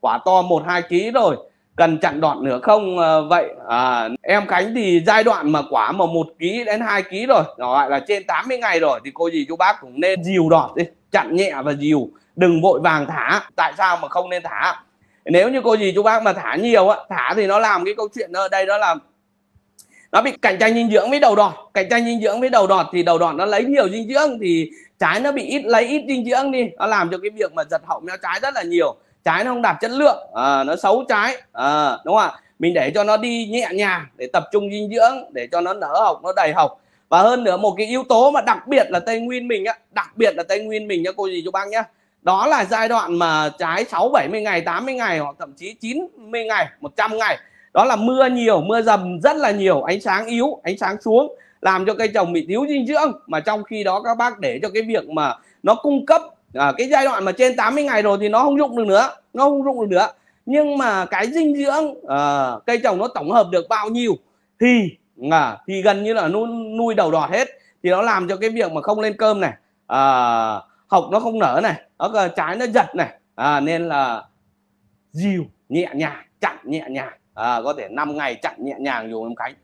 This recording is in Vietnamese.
quả to 1 2 kg rồi cần chặn đọt nữa không à, vậy à, em Khánh thì giai đoạn mà quả mà 1 kg đến 2 kg rồi gọi là trên 80 ngày rồi thì cô gì chú bác cũng nên dìu đọt đi chặn nhẹ và dìu đừng vội vàng thả tại sao mà không nên thả nếu như cô gì chú bác mà thả nhiều á thả thì nó làm cái câu chuyện ở đây đó là nó bị cạnh tranh dinh dưỡng với đầu đọt cạnh tranh dinh dưỡng với đầu đọt thì đầu đọt nó lấy nhiều dinh dưỡng thì trái nó bị ít lấy ít dinh dưỡng đi nó làm cho cái việc mà giật hậu meo trái rất là nhiều trái nó không đạt chất lượng à, nó xấu trái à, đúng không ạ mình để cho nó đi nhẹ nhàng để tập trung dinh dưỡng để cho nó nở học nó đầy học và hơn nữa một cái yếu tố mà đặc biệt là tây nguyên mình á đặc biệt là tây nguyên mình nha cô gì chú bác nhá đó là giai đoạn mà trái 6 70 ngày 80 ngày hoặc thậm chí 90 ngày 100 ngày đó là mưa nhiều mưa dầm rất là nhiều ánh sáng yếu ánh sáng xuống làm cho cây trồng bị thiếu dinh dưỡng mà trong khi đó các bác để cho cái việc mà nó cung cấp à, cái giai đoạn mà trên 80 ngày rồi thì nó không dụng được nữa nó không dụng được nữa nhưng mà cái dinh dưỡng à, cây trồng nó tổng hợp được bao nhiêu thì à, thì gần như là nuôi, nuôi đầu đọt hết thì nó làm cho cái việc mà không lên cơm này à, ờ, học nó không nở này nó trái nó giật này à, nên là dìu nhẹ nhàng chặn nhẹ nhàng à, có thể 5 ngày chặn nhẹ nhàng dùng em khánh